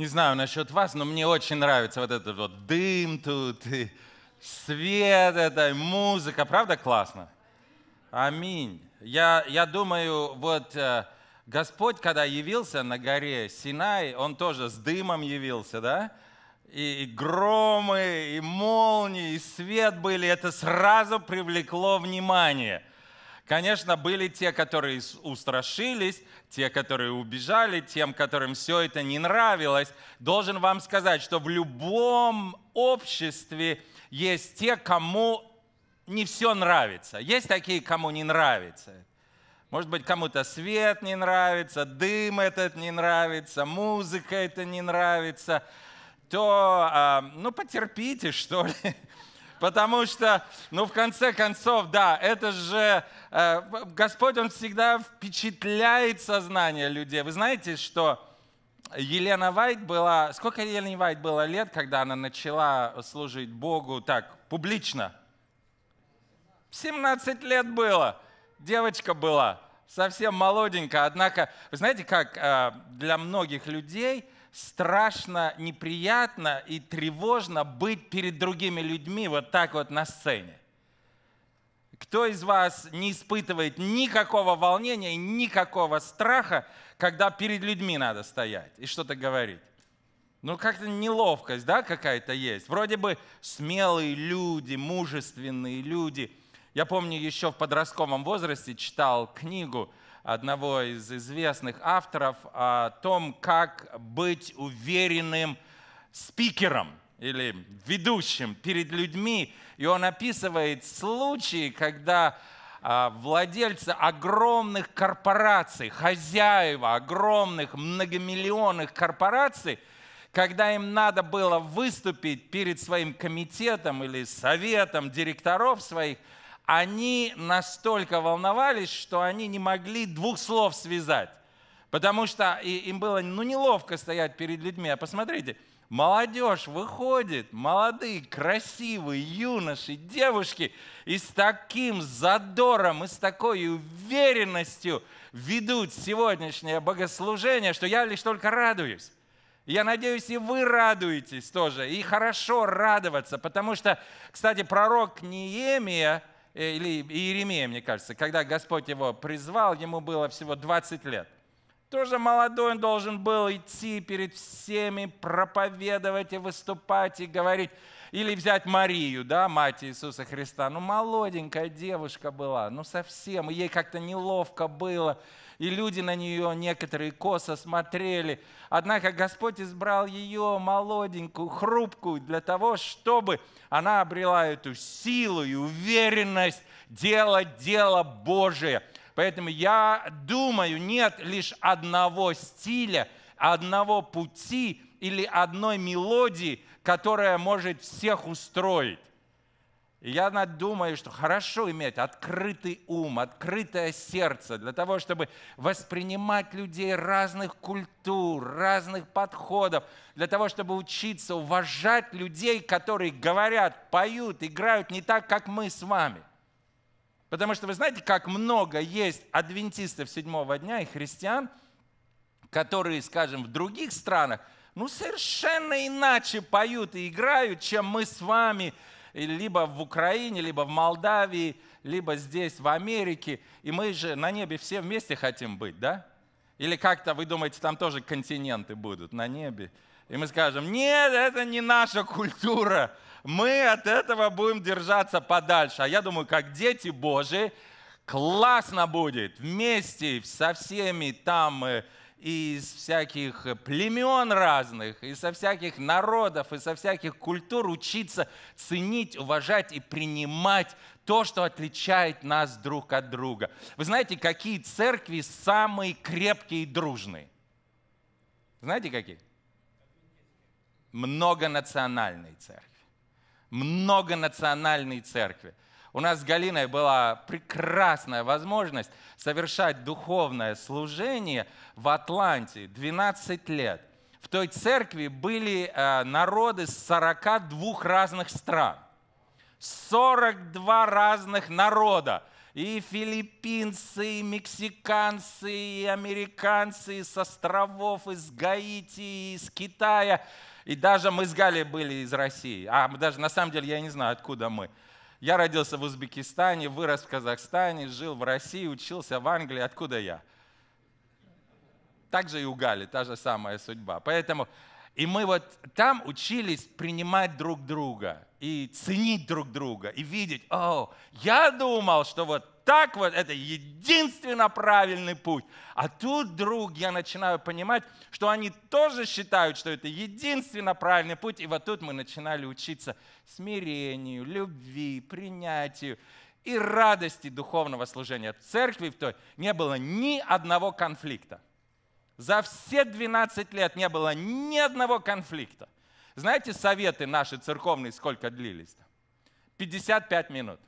не знаю насчет вас, но мне очень нравится вот этот вот дым тут, и свет, это, музыка. Правда классно? Аминь. Я, я думаю, вот э, Господь, когда явился на горе Синай, Он тоже с дымом явился, да? И, и громы, и молнии, и свет были. Это сразу привлекло внимание – Конечно, были те, которые устрашились, те, которые убежали, тем, которым все это не нравилось. Должен вам сказать, что в любом обществе есть те, кому не все нравится. Есть такие, кому не нравится. Может быть, кому-то свет не нравится, дым этот не нравится, музыка это не нравится. То, а, ну, потерпите, что ли Потому что, ну, в конце концов, да, это же э, Господь, Он всегда впечатляет сознание людей. Вы знаете, что Елена Вайт была... Сколько Елене Вайт было лет, когда она начала служить Богу так, публично? 17 лет было. Девочка была, совсем молоденькая. Однако, вы знаете, как э, для многих людей страшно неприятно и тревожно быть перед другими людьми вот так вот на сцене. Кто из вас не испытывает никакого волнения и никакого страха, когда перед людьми надо стоять и что-то говорить? Ну, как-то неловкость, да, какая-то есть. Вроде бы смелые люди, мужественные люди. Я помню, еще в подростковом возрасте читал книгу одного из известных авторов о том, как быть уверенным спикером или ведущим перед людьми. И он описывает случаи, когда а, владельцы огромных корпораций, хозяева огромных многомиллионных корпораций, когда им надо было выступить перед своим комитетом или советом директоров своих – они настолько волновались, что они не могли двух слов связать. Потому что им было ну, неловко стоять перед людьми. А посмотрите, молодежь выходит, молодые, красивые юноши, девушки, и с таким задором, и с такой уверенностью ведут сегодняшнее богослужение, что я лишь только радуюсь. Я надеюсь, и вы радуетесь тоже. И хорошо радоваться, потому что, кстати, пророк Неемия, Э, или Иеремия, мне кажется, когда Господь его призвал, ему было всего 20 лет. Тоже молодой он должен был идти перед всеми, проповедовать и выступать, и говорить. Или взять Марию, да, мать Иисуса Христа. Ну, молоденькая девушка была, ну, совсем. ей как-то неловко было. И люди на нее некоторые косо смотрели. Однако Господь избрал ее, молоденькую, хрупкую, для того, чтобы она обрела эту силу и уверенность делать дело Божие. Поэтому я думаю, нет лишь одного стиля, одного пути или одной мелодии, которая может всех устроить. И я думаю, что хорошо иметь открытый ум, открытое сердце для того, чтобы воспринимать людей разных культур, разных подходов, для того, чтобы учиться уважать людей, которые говорят, поют, играют не так, как мы с вами. Потому что вы знаете, как много есть адвентистов седьмого дня и христиан, которые, скажем, в других странах – ну, совершенно иначе поют и играют, чем мы с вами либо в Украине, либо в Молдавии, либо здесь, в Америке. И мы же на небе все вместе хотим быть, да? Или как-то, вы думаете, там тоже континенты будут на небе? И мы скажем, нет, это не наша культура, мы от этого будем держаться подальше. А я думаю, как дети Божии, классно будет вместе со всеми там э, из всяких племен разных, и со всяких народов, и со всяких культур учиться ценить, уважать и принимать то, что отличает нас друг от друга. Вы знаете, какие церкви самые крепкие и дружные? Знаете, какие? Многонациональные церкви. Многонациональные церкви. У нас с Галиной была прекрасная возможность совершать духовное служение в Атланте 12 лет. В той церкви были э, народы с 42 разных стран. 42 разных народа и филиппинцы, и мексиканцы, и американцы с островов, из Гаити, из Китая. И даже мы с Гали были из России. А мы даже на самом деле я не знаю, откуда мы. Я родился в Узбекистане, вырос в Казахстане, жил в России, учился в Англии. Откуда я? Так же и у Гали, та же самая судьба. Поэтому и мы вот там учились принимать друг друга и ценить друг друга, и видеть, о, я думал, что вот так вот, это единственно правильный путь. А тут друг, я начинаю понимать, что они тоже считают, что это единственно правильный путь. И вот тут мы начинали учиться смирению, любви, принятию и радости духовного служения церкви в той не было ни одного конфликта. За все 12 лет не было ни одного конфликта. Знаете, советы наши церковные сколько длились? 55 минут.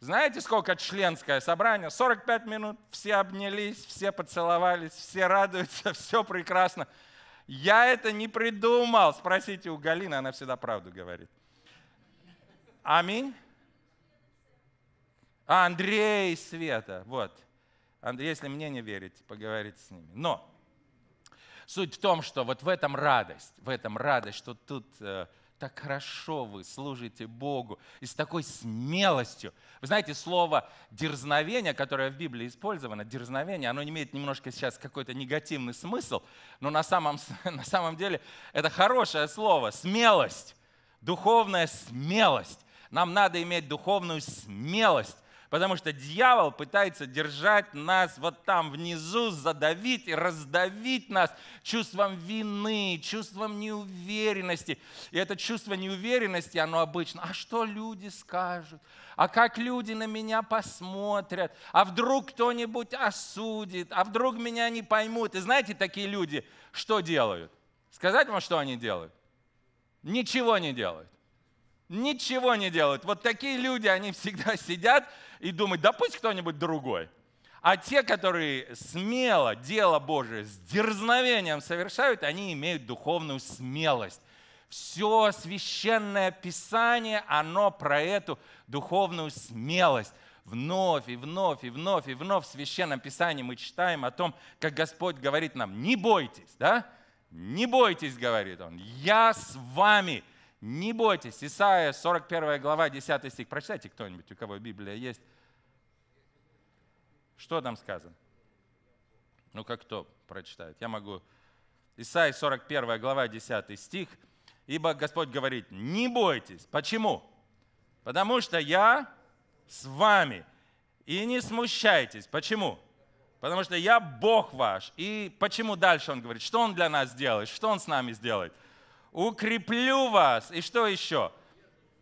Знаете, сколько членское собрание? 45 минут, все обнялись, все поцеловались, все радуются, все прекрасно. Я это не придумал. Спросите у Галины, она всегда правду говорит. Аминь. А, Андрей Света, вот. Андрей, если мне не верите, поговорите с ними. Но суть в том, что вот в этом радость, в этом радость, что тут э, так хорошо вы служите Богу и с такой смелостью. Вы знаете, слово «дерзновение», которое в Библии использовано, «дерзновение», оно имеет немножко сейчас какой-то негативный смысл, но на самом, на самом деле это хорошее слово, смелость, духовная смелость. Нам надо иметь духовную смелость Потому что дьявол пытается держать нас вот там внизу, задавить и раздавить нас чувством вины, чувством неуверенности. И это чувство неуверенности, оно обычно, а что люди скажут? А как люди на меня посмотрят? А вдруг кто-нибудь осудит? А вдруг меня не поймут? И знаете, такие люди что делают? Сказать вам, что они делают? Ничего не делают. Ничего не делают. Вот такие люди, они всегда сидят и думают, да пусть кто-нибудь другой. А те, которые смело дело Божие с дерзновением совершают, они имеют духовную смелость. Все священное писание, оно про эту духовную смелость вновь и вновь и вновь и вновь в Священном Писании мы читаем о том, как Господь говорит нам, не бойтесь, да? Не бойтесь, говорит Он, я с вами, не бойтесь. Исайя 41 глава, 10 стих. Прочитайте кто-нибудь, у кого Библия есть. Что там сказано? Ну, как кто прочитает? Я могу. Исайя 41 глава, 10 стих. «Ибо Господь говорит, не бойтесь». Почему? Потому что я с вами. И не смущайтесь. Почему? Потому что я Бог ваш. И почему дальше он говорит? Что он для нас делает? Что он с нами сделает? – укреплю вас. И что еще?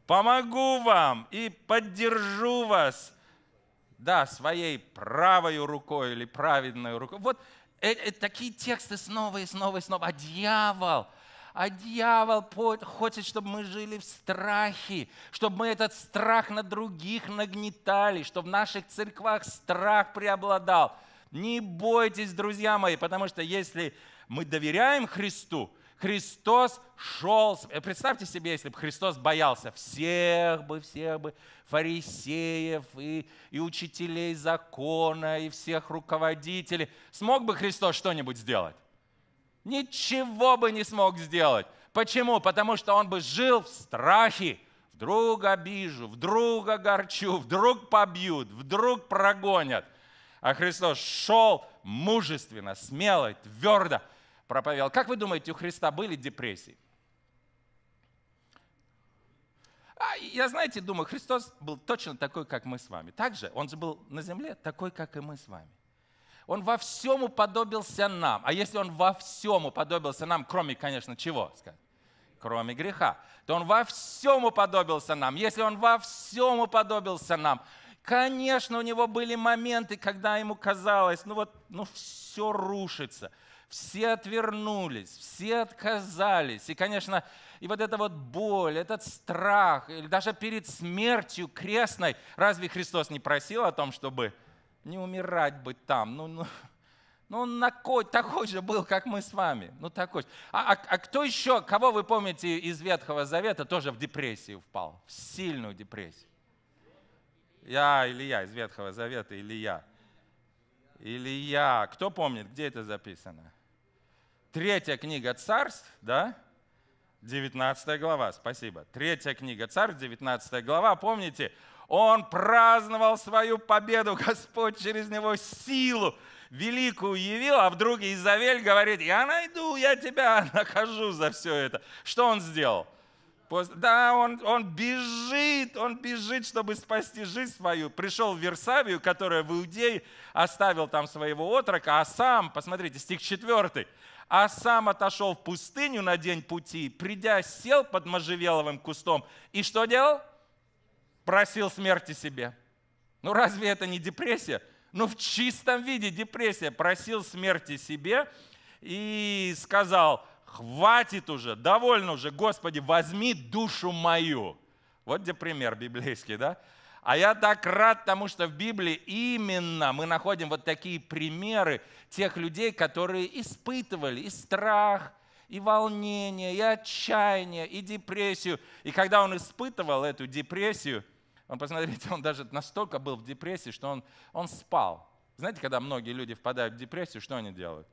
Помогу вам и поддержу вас. Да, своей правой рукой или праведной рукой. Вот это, э, такие тексты снова и снова и снова. А дьявол, а дьявол хочет, чтобы мы жили в страхе, чтобы мы этот страх на других нагнетали, чтобы в наших церквах страх преобладал. Не бойтесь, друзья мои, потому что если мы доверяем Христу, Христос шел, э, представьте себе, если бы Христос боялся всех бы, всех бы фарисеев и, и учителей закона, и всех руководителей, смог бы Христос что-нибудь сделать? Ничего бы не смог сделать. Почему? Потому что он бы жил в страхе. Вдруг обижу, вдруг огорчу, вдруг побьют, вдруг прогонят. А Христос шел мужественно, смело, твердо – проповедовал. Как вы думаете, у Христа были депрессии? А я, знаете, думаю, Христос был точно такой, как мы с вами. Также Он же был на земле такой, как и мы с вами. Он во всем уподобился нам. А если Он во всем уподобился нам, кроме, конечно, чего? Сказать? Кроме греха. То Он во всем уподобился нам. Если Он во всем уподобился нам, Конечно, у него были моменты, когда ему казалось, ну вот, ну все рушится. Все отвернулись, все отказались. И, конечно, и вот эта вот боль, этот страх, даже перед смертью крестной, разве Христос не просил о том, чтобы не умирать бы там? Ну, ну, ну он такой, такой же был, как мы с вами. Ну, такой же. А, а, а кто еще, кого вы помните из Ветхого Завета, тоже в депрессию впал, в сильную депрессию? Я, Илья, из Ветхого Завета, Илья. Илья. Кто помнит, где это записано? Третья книга царств, да? 19 глава, спасибо. Третья книга царств, 19 глава. Помните, он праздновал свою победу, Господь через него силу великую явил, а вдруг Изавель говорит, я найду, я тебя нахожу за все это. Что он сделал? Да, он, он бежит, он бежит, чтобы спасти жизнь свою. Пришел в Версавию, которая в Иудее, оставил там своего отрока, а сам, посмотрите, стих 4, а сам отошел в пустыню на день пути, придя, сел под можжевеловым кустом и что делал? Просил смерти себе. Ну разве это не депрессия? Ну в чистом виде депрессия. Просил смерти себе и сказал – хватит уже, довольно уже, Господи, возьми душу мою. Вот где пример библейский, да? А я так рад тому, что в Библии именно мы находим вот такие примеры тех людей, которые испытывали и страх, и волнение, и отчаяние, и депрессию. И когда он испытывал эту депрессию, он, посмотрите, он даже настолько был в депрессии, что он, он спал. Знаете, когда многие люди впадают в депрессию, что они делают?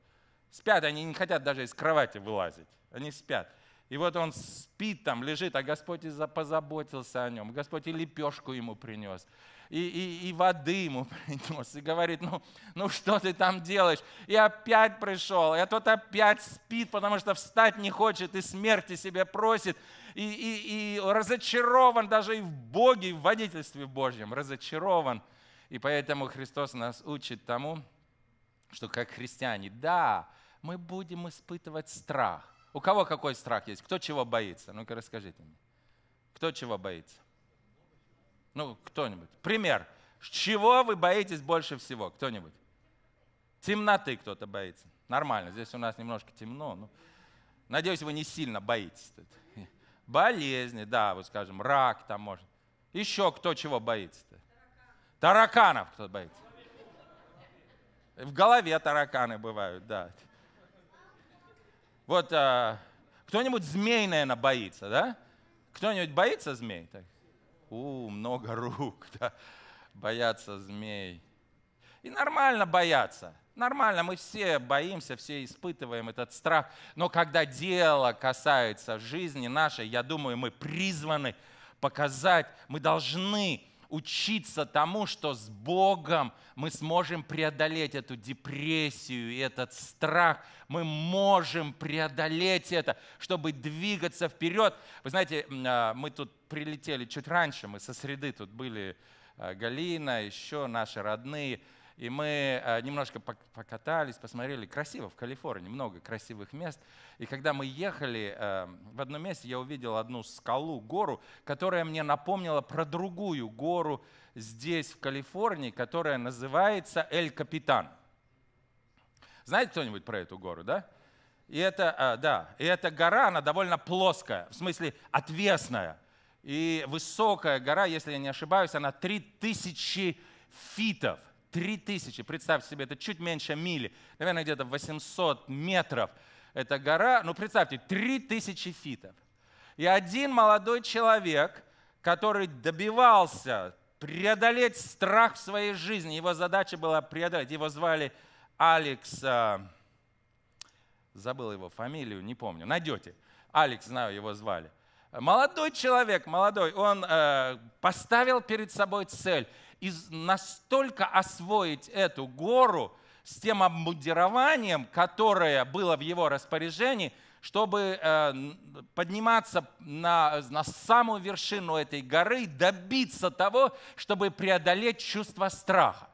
Спят, они не хотят даже из кровати вылазить. Они спят. И вот он спит там, лежит, а Господь и позаботился о нем. Господь и лепешку ему принес, и, и, и воды ему принес. И говорит, ну, ну что ты там делаешь? И опять пришел, и тот опять спит, потому что встать не хочет, и смерти себе просит. И, и, и разочарован даже и в Боге, и в водительстве Божьем. Разочарован. И поэтому Христос нас учит тому, что как христиане, да, мы будем испытывать страх. У кого какой страх есть? Кто чего боится? Ну-ка расскажите мне. Кто чего боится? Ну, кто-нибудь. Пример. Чего вы боитесь больше всего? Кто-нибудь? Темноты кто-то боится. Нормально, здесь у нас немножко темно. Ну, надеюсь, вы не сильно боитесь. Болезни, да, вот скажем, рак там может. Еще кто чего боится-то? Тараканов кто боится. В голове тараканы бывают, да. Вот а, кто-нибудь змей, наверное, боится, да? Кто-нибудь боится змей? Так. У, много рук, да. Боятся змей. И нормально бояться. Нормально, мы все боимся, все испытываем этот страх. Но когда дело касается жизни нашей, я думаю, мы призваны показать, мы должны учиться тому, что с Богом мы сможем преодолеть эту депрессию и этот страх. Мы можем преодолеть это, чтобы двигаться вперед. Вы знаете, а, мы тут прилетели чуть раньше, мы со среды тут были, а, Галина, еще наши родные – и мы э, немножко покатались, посмотрели. Красиво в Калифорнии, много красивых мест. И когда мы ехали, э, в одном месте я увидел одну скалу, гору, которая мне напомнила про другую гору здесь, в Калифорнии, которая называется Эль Капитан. Знаете кто-нибудь про эту гору, да? И это, э, да, и эта гора, она довольно плоская, в смысле отвесная. И высокая гора, если я не ошибаюсь, она 3000 фитов – тысячи, представьте себе, это чуть меньше мили, наверное, где-то 800 метров Это гора. Ну, представьте, тысячи фитов. И один молодой человек, который добивался преодолеть страх в своей жизни, его задача была преодолеть, его звали Алекс, а, забыл его фамилию, не помню, найдете. Алекс, знаю, его звали. Молодой человек, молодой, он э, поставил перед собой цель и настолько освоить эту гору с тем обмундированием, которое было в его распоряжении, чтобы э, подниматься на, на самую вершину этой горы добиться того, чтобы преодолеть чувство страха.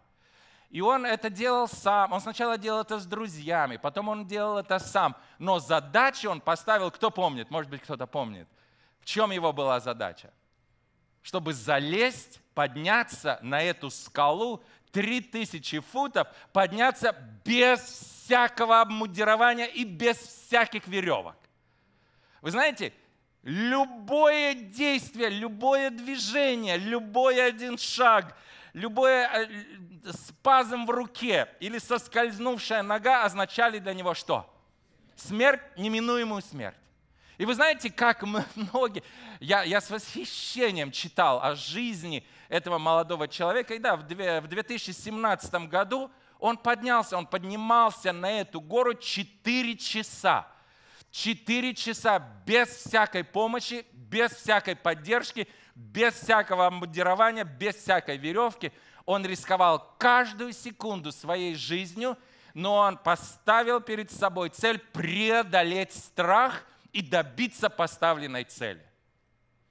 И он это делал сам. Он сначала делал это с друзьями, потом он делал это сам. Но задачу он поставил, кто помнит, может быть, кто-то помнит. В чем его была задача? Чтобы залезть подняться на эту скалу 3000 футов, подняться без всякого обмундирования и без всяких веревок. Вы знаете, любое действие, любое движение, любой один шаг, любой э, э, спазм в руке или соскользнувшая нога означали для него что? Смерть, неминуемую смерть. И вы знаете, как многие... Я, я с восхищением читал о жизни этого молодого человека. И да, в 2017 году он поднялся, он поднимался на эту гору 4 часа. 4 часа без всякой помощи, без всякой поддержки, без всякого обмундирования, без всякой веревки. Он рисковал каждую секунду своей жизнью, но он поставил перед собой цель преодолеть страх – и добиться поставленной цели.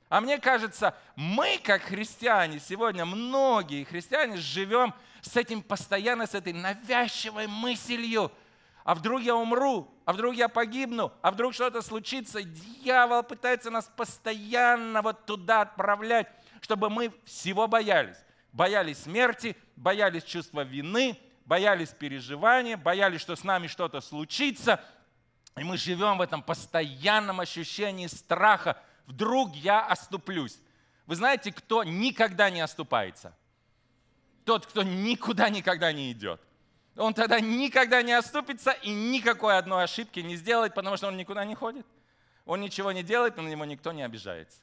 А мне кажется, мы, как христиане, сегодня многие христиане живем с этим постоянно, с этой навязчивой мыслью. А вдруг я умру? А вдруг я погибну? А вдруг что-то случится? Дьявол пытается нас постоянно вот туда отправлять, чтобы мы всего боялись. Боялись смерти, боялись чувства вины, боялись переживания, боялись, что с нами что-то случится – и мы живем в этом постоянном ощущении страха. Вдруг я оступлюсь. Вы знаете, кто никогда не оступается? Тот, кто никуда никогда не идет. Он тогда никогда не оступится и никакой одной ошибки не сделает, потому что он никуда не ходит. Он ничего не делает, но на него никто не обижается.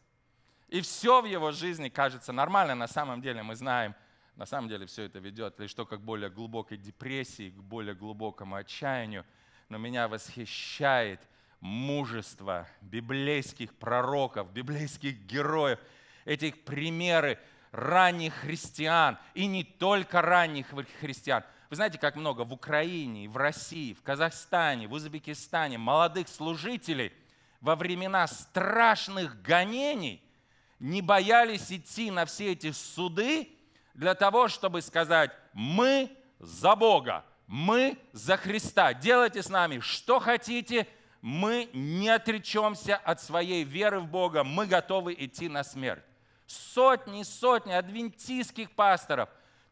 И все в его жизни кажется нормально. На самом деле мы знаем, на самом деле все это ведет лишь только к более глубокой депрессии, к более глубокому отчаянию – но меня восхищает мужество библейских пророков, библейских героев, этих примеры ранних христиан, и не только ранних христиан. Вы знаете, как много в Украине, в России, в Казахстане, в Узбекистане молодых служителей во времена страшных гонений не боялись идти на все эти суды для того, чтобы сказать «мы за Бога» мы за Христа. Делайте с нами что хотите, мы не отречемся от своей веры в Бога, мы готовы идти на смерть. Сотни и сотни адвентистских пасторов,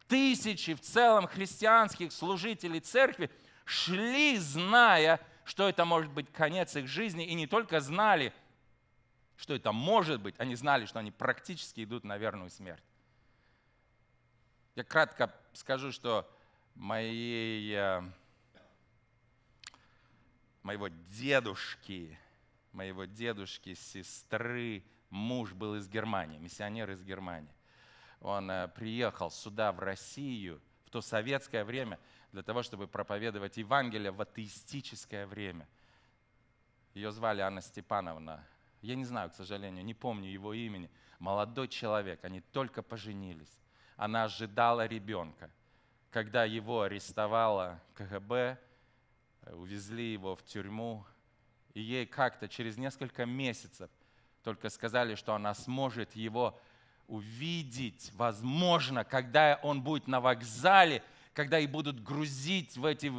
тысячи в целом христианских служителей церкви шли, зная, что это может быть конец их жизни, и не только знали, что это может быть, они знали, что они практически идут на верную смерть. Я кратко скажу, что моей, э, моего дедушки, моего дедушки, сестры, муж был из Германии, миссионер из Германии. Он э, приехал сюда, в Россию, в то советское время, для того, чтобы проповедовать Евангелие в атеистическое время. Ее звали Анна Степановна. Я не знаю, к сожалению, не помню его имени. Молодой человек, они только поженились. Она ожидала ребенка когда его арестовала КГБ, э, увезли его в тюрьму, и ей как-то через несколько месяцев только сказали, что она сможет его увидеть, возможно, когда он будет на вокзале, когда и будут грузить в эти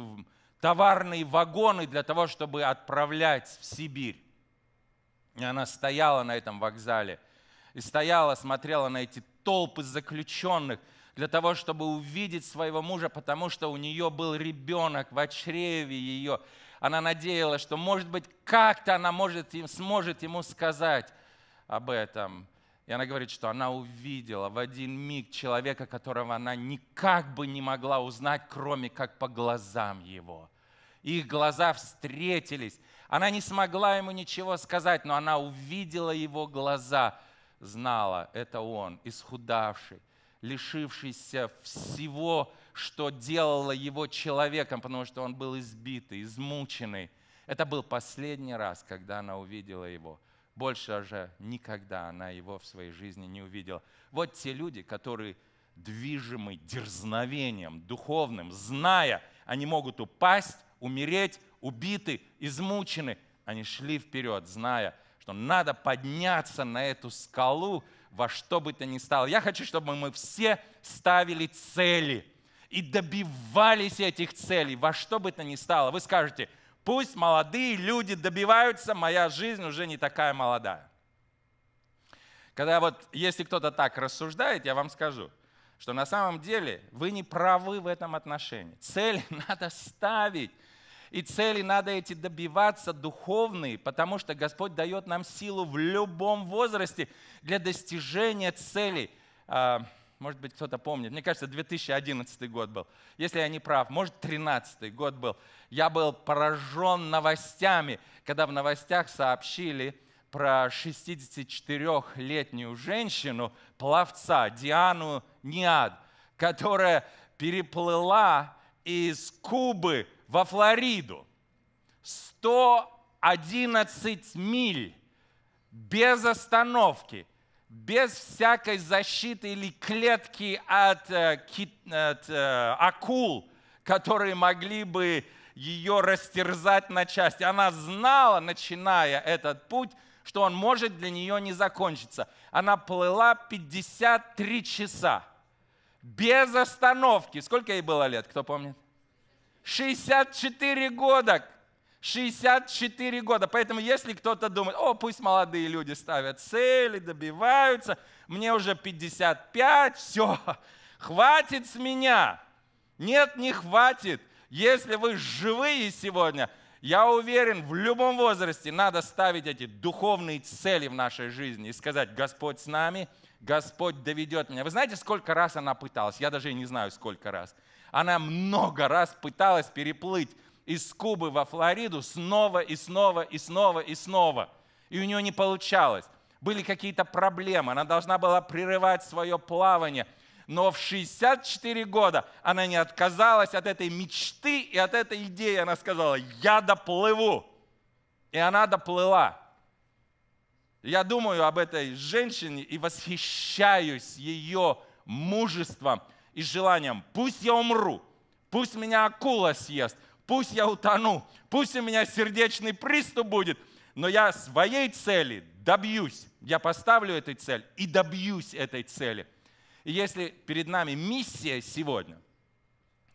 товарные вагоны для того, чтобы отправлять в Сибирь. И она стояла на этом вокзале и стояла, смотрела на эти толпы заключенных – для того, чтобы увидеть своего мужа, потому что у нее был ребенок в чреве ее. Она надеялась, что, может быть, как-то она может, сможет ему сказать об этом. И она говорит, что она увидела в один миг человека, которого она никак бы не могла узнать, кроме как по глазам его. Их глаза встретились. Она не смогла ему ничего сказать, но она увидела его глаза, знала, это он, исхудавший, лишившийся всего, что делало его человеком, потому что он был избитый, измученный. Это был последний раз, когда она увидела его. Больше же никогда она его в своей жизни не увидела. Вот те люди, которые движимы дерзновением духовным, зная, они могут упасть, умереть, убиты, измучены. Они шли вперед, зная, что надо подняться на эту скалу во что бы то ни стало. Я хочу, чтобы мы все ставили цели и добивались этих целей во что бы то ни стало. Вы скажете, пусть молодые люди добиваются, моя жизнь уже не такая молодая. Когда вот, если кто-то так рассуждает, я вам скажу, что на самом деле вы не правы в этом отношении. Цель надо ставить. И цели надо эти добиваться духовные, потому что Господь дает нам силу в любом возрасте для достижения целей. А, может быть, кто-то помнит. Мне кажется, 2011 год был. Если я не прав, может, 2013 год был. Я был поражен новостями, когда в новостях сообщили, про 64-летнюю женщину, пловца Диану Ниад, которая переплыла из Кубы во Флориду. 111 миль без остановки, без всякой защиты или клетки от, э, от э, акул, которые могли бы ее растерзать на части. Она знала, начиная этот путь, что он может для нее не закончиться. Она плыла 53 часа без остановки. Сколько ей было лет, кто помнит? 64 года. 64 года. Поэтому если кто-то думает, о, пусть молодые люди ставят цели, добиваются, мне уже 55, все, хватит с меня. Нет, не хватит. Если вы живые сегодня, я уверен, в любом возрасте надо ставить эти духовные цели в нашей жизни и сказать, Господь с нами, Господь доведет меня. Вы знаете, сколько раз она пыталась? Я даже и не знаю, сколько раз. Она много раз пыталась переплыть из Кубы во Флориду снова и снова и снова и снова. И у нее не получалось. Были какие-то проблемы, она должна была прерывать свое плавание. Но в 64 года она не отказалась от этой мечты и от этой идеи. Она сказала, я доплыву. И она доплыла. Я думаю об этой женщине и восхищаюсь ее мужеством – и с желанием, пусть я умру, пусть меня акула съест, пусть я утону, пусть у меня сердечный приступ будет, но я своей цели добьюсь, я поставлю этой цель и добьюсь этой цели. И если перед нами миссия сегодня,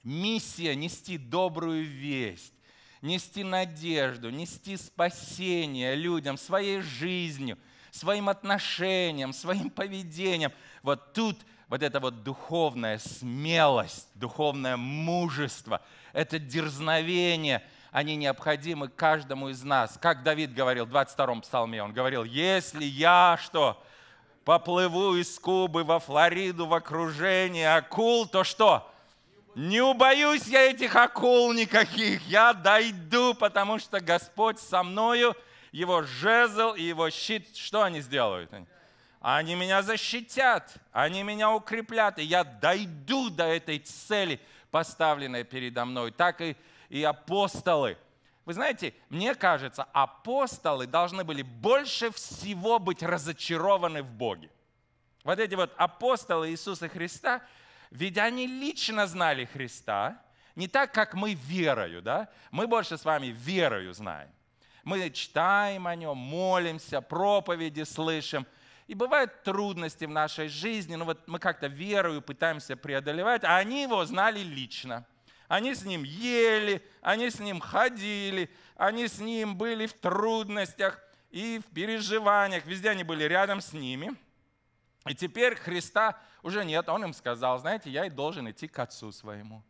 миссия нести добрую весть, нести надежду, нести спасение людям своей жизнью, своим отношениям, своим поведением, вот тут – вот эта вот духовная смелость, духовное мужество, это дерзновение, они необходимы каждому из нас. Как Давид говорил в 22-м псалме, он говорил, если я что, поплыву из Кубы во Флориду в окружении акул, то что? Не убоюсь я этих акул никаких, я дойду, потому что Господь со мною, его жезл и его щит, что они сделают? Они они меня защитят, они меня укреплят, и я дойду до этой цели, поставленной передо мной. Так и, и апостолы. Вы знаете, мне кажется, апостолы должны были больше всего быть разочарованы в Боге. Вот эти вот апостолы Иисуса Христа, ведь они лично знали Христа, не так, как мы верою, да? Мы больше с вами верою знаем. Мы читаем о нем, молимся, проповеди слышим – и бывают трудности в нашей жизни, но ну вот мы как-то верою пытаемся преодолевать, а они его знали лично. Они с ним ели, они с ним ходили, они с ним были в трудностях и в переживаниях. Везде они были рядом с ними. И теперь Христа уже нет. Он им сказал, знаете, я и должен идти к Отцу своему.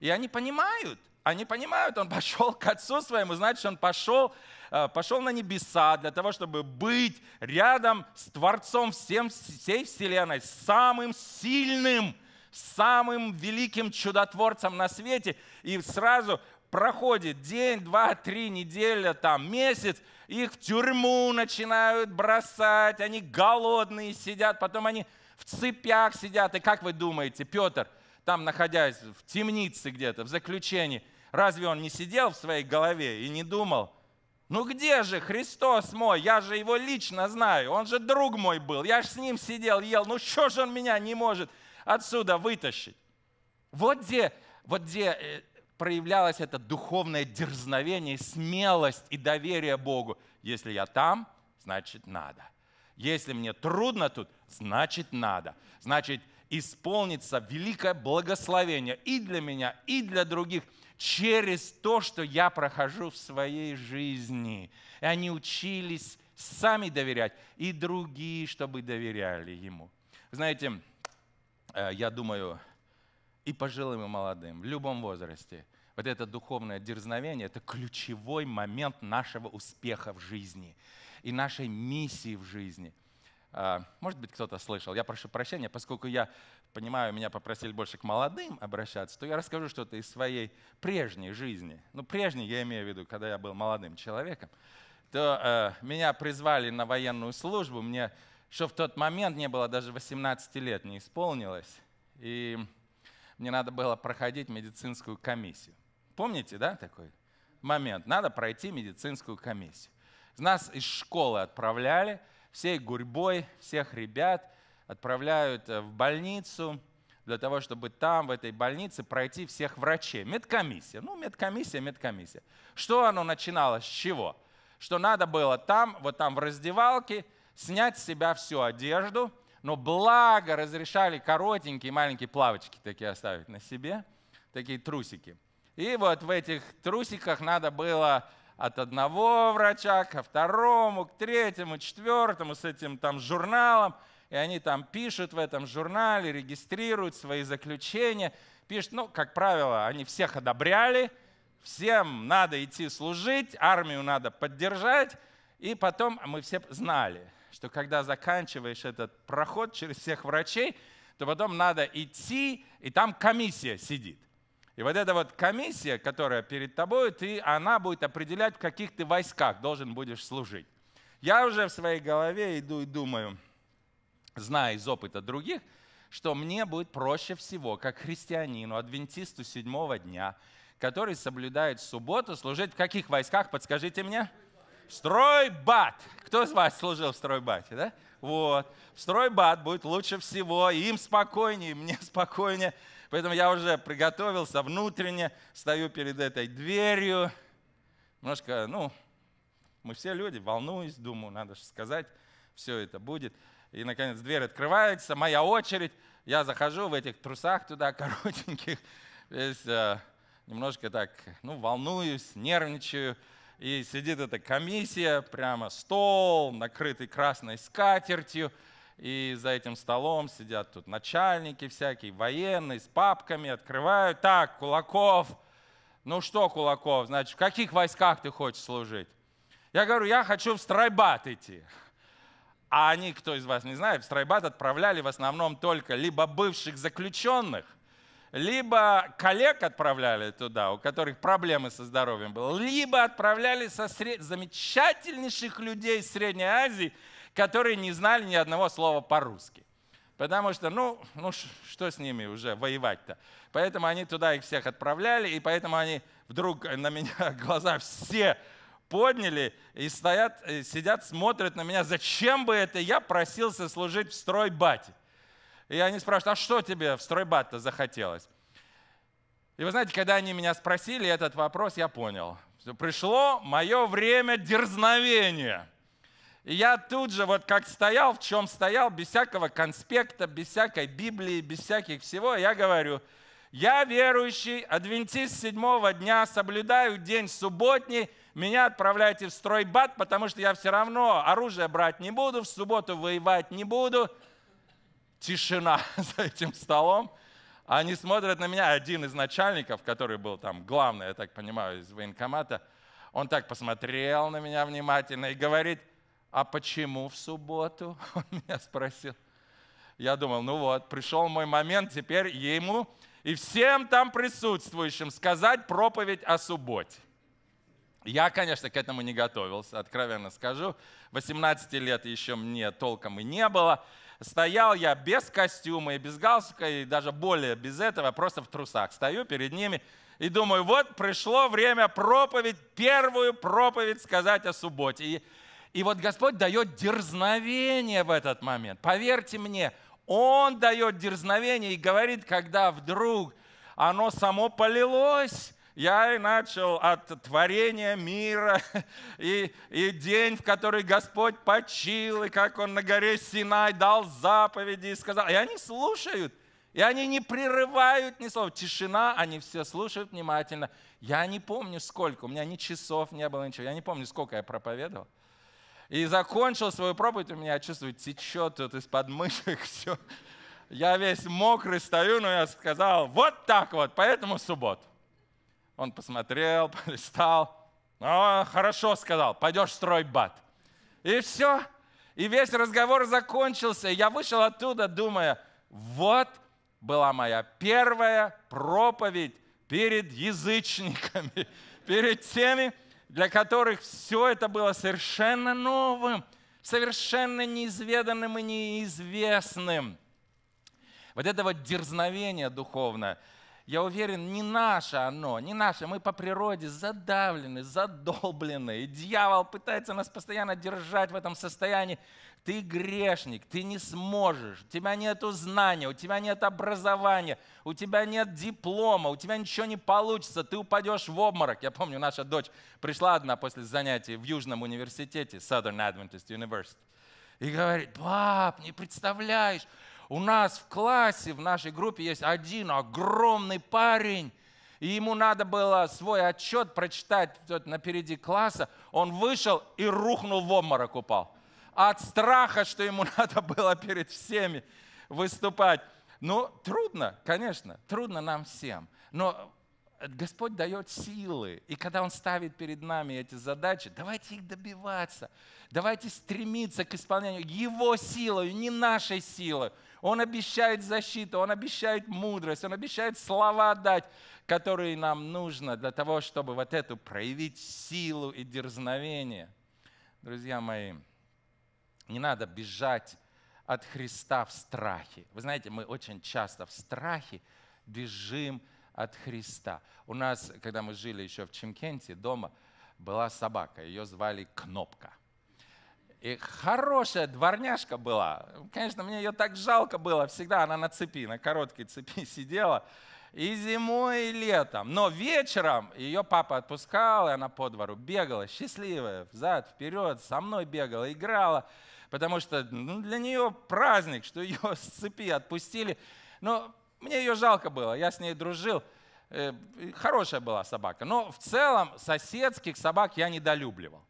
И они понимают, они понимают, он пошел к отцу своему, значит, он пошел, э, пошел на небеса для того, чтобы быть рядом с Творцом всем, всей Вселенной, самым сильным, самым великим чудотворцем на свете. И сразу проходит день, два, три, неделя, там, месяц, их в тюрьму начинают бросать, они голодные сидят, потом они в цепях сидят. И как вы думаете, Петр – там находясь в темнице где-то, в заключении, разве он не сидел в своей голове и не думал, ну где же Христос мой, я же его лично знаю, он же друг мой был, я же с ним сидел, ел, ну что же он меня не может отсюда вытащить? Вот где, вот где э, проявлялось это духовное дерзновение, смелость и доверие Богу. Если я там, значит надо. Если мне трудно тут, значит надо. Значит, исполнится великое благословение и для меня, и для других через то, что я прохожу в своей жизни. И они учились сами доверять, и другие, чтобы доверяли Ему. Знаете, э, я думаю, и пожилым, и молодым, в любом возрасте, вот это духовное дерзновение – это ключевой момент нашего успеха в жизни и нашей миссии в жизни. А, может быть, кто-то слышал. Я прошу прощения, поскольку я понимаю, меня попросили больше к молодым обращаться, то я расскажу что-то из своей прежней жизни. Ну, прежней я имею в виду, когда я был молодым человеком. То э, меня призвали на военную службу. Мне что в тот момент не было даже 18 лет, не исполнилось. И мне надо было проходить медицинскую комиссию. Помните, да, такой момент? Надо пройти медицинскую комиссию. Нас из школы отправляли – всей гурьбой всех ребят отправляют э, в больницу для того, чтобы там, в этой больнице, пройти всех врачей. Медкомиссия. Ну, медкомиссия, медкомиссия. Что оно начиналось? С чего? Что надо было там, вот там в раздевалке, снять с себя всю одежду, но благо разрешали коротенькие маленькие плавочки такие оставить на себе, такие трусики. И вот в этих трусиках надо было от одного врача ко второму, к третьему, четвертому с этим там журналом. И они там пишут в этом журнале, регистрируют свои заключения, пишут, ну, как правило, они всех одобряли, всем надо идти служить, армию надо поддержать. И потом мы все знали, что когда заканчиваешь этот проход через всех врачей, то потом надо идти, и там комиссия сидит. И вот эта вот комиссия, которая перед тобой, ты, она будет определять, в каких ты войсках должен будешь служить. Я уже в своей голове иду и думаю, зная из опыта других, что мне будет проще всего, как христианину, адвентисту седьмого дня, который соблюдает субботу, служить в каких войсках, подскажите мне? В стройбат. Кто из вас служил в стройбате, да? Вот. В стройбат будет лучше всего, им спокойнее, мне спокойнее. Поэтому я уже приготовился внутренне, стою перед этой дверью. Немножко, ну, мы все люди, волнуюсь, думаю, надо же сказать, все это будет. И, наконец, дверь открывается, моя очередь. Я захожу в этих трусах туда, коротеньких, весь э, немножко так, ну, волнуюсь, нервничаю. И сидит эта комиссия, прямо стол, накрытый красной скатертью – и за этим столом сидят тут начальники всякие, военные, с папками, открывают. Так, Кулаков, ну что, Кулаков, значит, в каких войсках ты хочешь служить? Я говорю, я хочу в стройбат идти. А они, кто из вас не знает, в стройбат отправляли в основном только либо бывших заключенных, либо коллег отправляли туда, у которых проблемы со здоровьем были, либо отправляли со сред... замечательнейших людей Средней Азии, которые не знали ни одного слова по-русски. Потому что, ну, ну что с ними уже воевать-то? Поэтому они туда их всех отправляли, и поэтому они вдруг на меня глаза все подняли и стоят, и сидят, смотрят на меня. Зачем бы это я просился служить в строй стройбате? И они спрашивают, а что тебе в стройбат-то захотелось? И вы знаете, когда они меня спросили этот вопрос, я понял. Пришло мое время дерзновения. И я тут же, вот как стоял, в чем стоял, без всякого конспекта, без всякой Библии, без всяких всего, я говорю, я верующий, адвентист седьмого дня, соблюдаю день субботний, меня отправляйте в стройбат, потому что я все равно оружие брать не буду, в субботу воевать не буду – тишина за этим столом. Они смотрят на меня, один из начальников, который был там главный, я так понимаю, из военкомата, он так посмотрел на меня внимательно и говорит, а почему в субботу? Он меня спросил. Я думал, ну вот, пришел мой момент, теперь ему и всем там присутствующим сказать проповедь о субботе. Я, конечно, к этому не готовился, откровенно скажу. 18 лет еще мне толком и не было. Стоял я без костюма и без галстука, и даже более без этого, просто в трусах. Стою перед ними и думаю, вот пришло время проповедь, первую проповедь сказать о субботе. И, и вот Господь дает дерзновение в этот момент. Поверьте мне, Он дает дерзновение и говорит, когда вдруг оно само полилось, я и начал от творения мира и, и день, в который Господь почил, и как Он на горе Синай дал заповеди и сказал. И они слушают, и они не прерывают ни слова. Тишина, они все слушают внимательно. Я не помню сколько, у меня ни часов не было, ничего. Я не помню, сколько я проповедовал. И закончил свою проповедь, у меня, чувствую, течет тут из-под мышек все. Я весь мокрый стою, но я сказал, вот так вот, поэтому суббота. Он посмотрел, полистал. О, а, хорошо, сказал, пойдешь строй бат. И все. И весь разговор закончился. Я вышел оттуда, думая, вот была моя первая проповедь перед язычниками, перед теми, для которых все это было совершенно новым, совершенно неизведанным и неизвестным. Вот это вот дерзновение духовное – я уверен, не наше оно, не наше. Мы по природе задавлены, задолблены. И дьявол пытается нас постоянно держать в этом состоянии. Ты грешник, ты не сможешь, у тебя нет знания, у тебя нет образования, у тебя нет диплома, у тебя ничего не получится, ты упадешь в обморок. Я помню, наша дочь пришла одна после занятий в Южном университете, Southern Adventist University, и говорит, пап, не представляешь, у нас в классе, в нашей группе есть один огромный парень, и ему надо было свой отчет прочитать вот, напереди класса. Он вышел и рухнул в обморок упал. От страха, что ему надо было перед всеми выступать. Ну, трудно, конечно, трудно нам всем. Но Господь дает силы. И когда Он ставит перед нами эти задачи, давайте их добиваться. Давайте стремиться к исполнению Его силой, не нашей силой. Он обещает защиту, Он обещает мудрость, Он обещает слова дать, которые нам нужно для того, чтобы вот эту проявить силу и дерзновение. Друзья мои, не надо бежать от Христа в страхе. Вы знаете, мы очень часто в страхе бежим от Христа. У нас, когда мы жили еще в Чемкенте дома, была собака, ее звали Кнопка. И хорошая дворняжка была. Конечно, мне ее так жалко было. Всегда она на цепи, на короткой цепи сидела. И зимой, и летом. Но вечером ее папа отпускал, и она по двору бегала, счастливая, взад, вперед, со мной бегала, играла. Потому что ну, для нее праздник, что ее с цепи отпустили. Но мне ее жалко было, я с ней дружил. Э, хорошая была собака. Но в целом соседских собак я недолюбливал.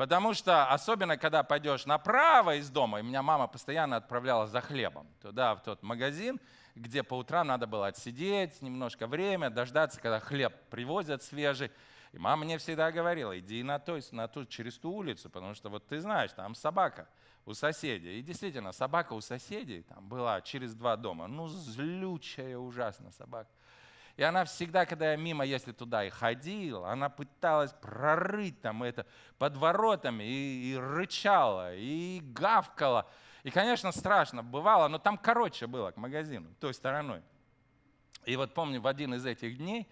Потому что, особенно когда пойдешь направо из дома, и меня мама постоянно отправляла за хлебом туда, в тот магазин, где по утрам надо было отсидеть немножко время, дождаться, когда хлеб привозят свежий. И мама мне всегда говорила, иди на ту, на ту, через ту улицу, потому что вот ты знаешь, там собака у соседей. И действительно, собака у соседей там была через два дома. Ну, злючая ужасно собака. И она всегда, когда я мимо, если туда и ходил, она пыталась прорыть там это под воротами и, и рычала, и гавкала. И, конечно, страшно бывало, но там короче было к магазину, той стороной. И вот помню, в один из этих дней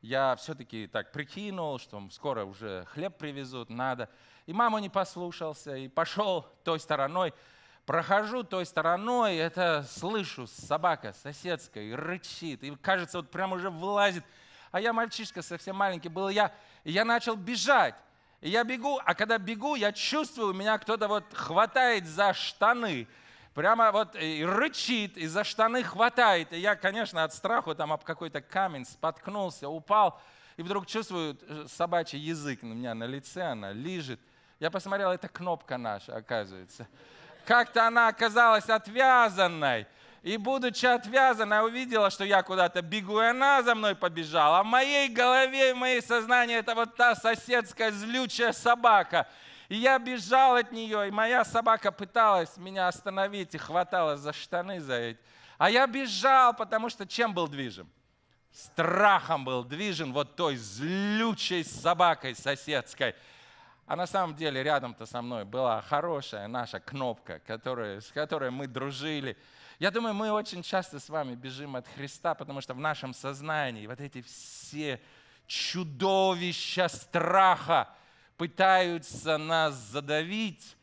я все-таки так прикинул, что скоро уже хлеб привезут, надо. И маму не послушался, и пошел той стороной. Прохожу той стороной, это слышу, собака соседская, и рычит, и кажется, вот прям уже вылазит. А я мальчишка совсем маленький был, я, я начал бежать. И я бегу, а когда бегу, я чувствую, меня кто-то вот хватает за штаны. Прямо вот э, и рычит, и за штаны хватает. И я, конечно, от страха там об какой-то камень споткнулся, упал. И вдруг чувствую э, собачий язык у меня на лице, она лежит, Я посмотрел, это кнопка наша, оказывается как-то она оказалась отвязанной. И будучи отвязанной, увидела, что я куда-то бегу, и она за мной побежала. А в моей голове, в моей сознании это вот та соседская злючая собака. И я бежал от нее, и моя собака пыталась меня остановить и хватала за штаны за эти. А я бежал, потому что чем был движим? Страхом был движен вот той злючей собакой соседской. А на самом деле рядом-то со мной была хорошая наша кнопка, которая, с которой мы дружили. Я думаю, мы очень часто с вами бежим от Христа, потому что в нашем сознании вот эти все чудовища страха пытаются нас задавить,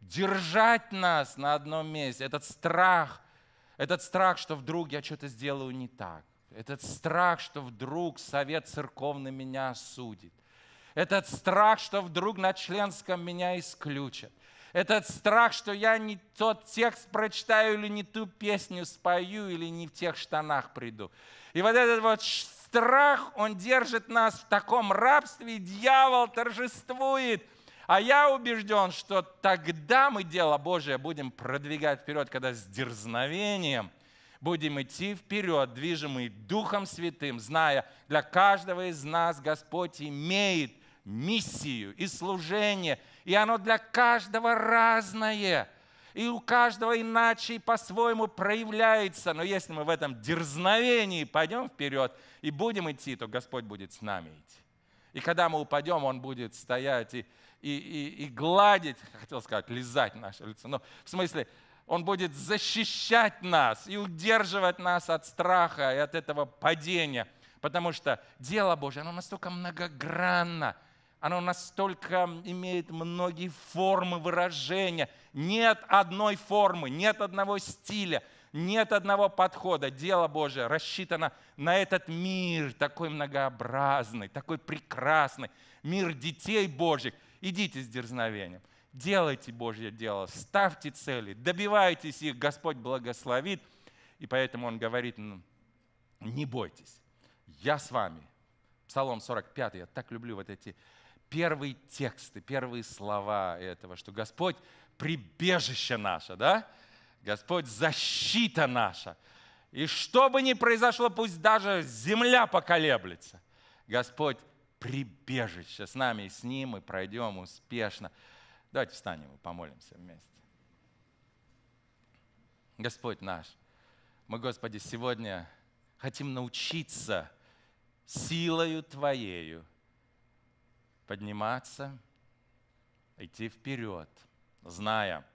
держать нас на одном месте. Этот страх, этот страх, что вдруг я что-то сделаю не так. Этот страх, что вдруг совет церковный меня судит. Этот страх, что вдруг на членском меня исключат. Этот страх, что я не тот текст прочитаю или не ту песню спою или не в тех штанах приду. И вот этот вот страх, он держит нас в таком рабстве, дьявол торжествует. А я убежден, что тогда мы дело Божие будем продвигать вперед, когда с дерзновением будем идти вперед, движимый Духом Святым, зная, для каждого из нас Господь имеет миссию и служение. И оно для каждого разное. И у каждого иначе и по-своему проявляется. Но если мы в этом дерзновении пойдем вперед и будем идти, то Господь будет с нами идти. И когда мы упадем, Он будет стоять и, и, и, и гладить, хотел сказать, лизать наше лицо. Но в смысле, Он будет защищать нас и удерживать нас от страха и от этого падения. Потому что дело Божье, оно настолько многогранно – оно настолько имеет многие формы выражения. Нет одной формы, нет одного стиля, нет одного подхода. Дело Божие рассчитано на этот мир, такой многообразный, такой прекрасный, мир детей Божьих. Идите с дерзновением, делайте Божье дело, ставьте цели, добивайтесь их, Господь благословит. И поэтому Он говорит, не бойтесь, я с вами. Псалом 45, я так люблю вот эти первые тексты, первые слова этого, что Господь прибежище наше, да? Господь защита наша. И что бы ни произошло, пусть даже земля поколеблется, Господь прибежище с нами и с Ним, мы пройдем успешно. Давайте встанем и помолимся вместе. Господь наш, мы, Господи, сегодня хотим научиться силою Твоею подниматься, идти вперед, зная,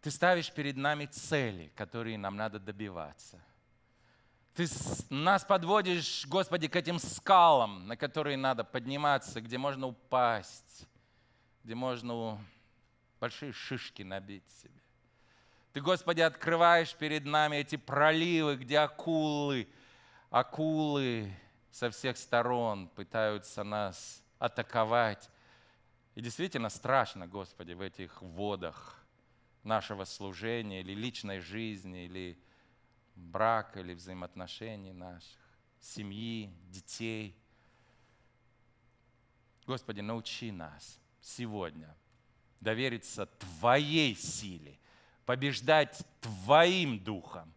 ты ставишь перед нами цели, которые нам надо добиваться. Ты нас подводишь, Господи, к этим скалам, на которые надо подниматься, где можно упасть, где можно большие шишки набить себе. Ты, Господи, открываешь перед нами эти проливы, где акулы, акулы со всех сторон пытаются нас атаковать. И действительно страшно, Господи, в этих водах нашего служения или личной жизни, или брака, или взаимоотношений наших, семьи, детей. Господи, научи нас сегодня довериться Твоей силе, побеждать Твоим духом,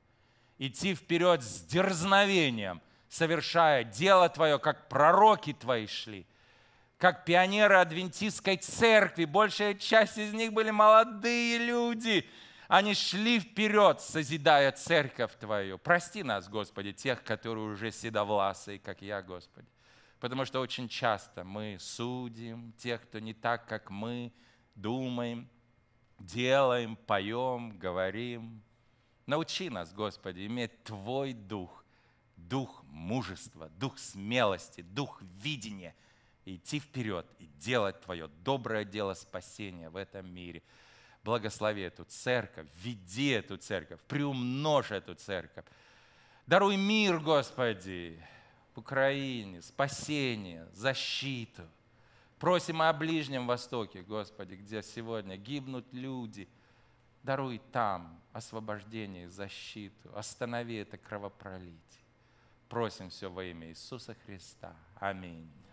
идти вперед с дерзновением, совершая дело Твое, как пророки Твои шли – как пионеры адвентистской церкви. Большая часть из них были молодые люди. Они шли вперед, созидая церковь Твою. Прости нас, Господи, тех, которые уже седовласые, как я, Господи. Потому что очень часто мы судим тех, кто не так, как мы, думаем, делаем, поем, говорим. Научи нас, Господи, иметь Твой дух, дух мужества, дух смелости, дух видения – идти вперед и делать Твое доброе дело спасения в этом мире. Благослови эту церковь, веди эту церковь, приумножь эту церковь. Даруй мир, Господи, в Украине, спасение, защиту. Просим о Ближнем Востоке, Господи, где сегодня гибнут люди. Даруй там освобождение, защиту, останови это кровопролитие. Просим все во имя Иисуса Христа. Аминь.